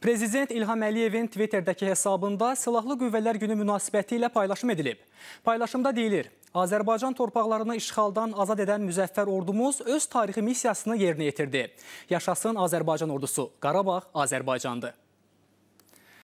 Prezident İlham Əliyevin Twitterdəki hesabında Silahlı Qüvvələr Günü münasibəti ilə paylaşım edilib. Paylaşımda deyilir, Azərbaycan torpaqlarını işğaldan azad edən müzəffər ordumuz öz tarixi missiyasını yerinə yetirdi. Yaşasın Azərbaycan ordusu, Qarabağ Azərbaycandır.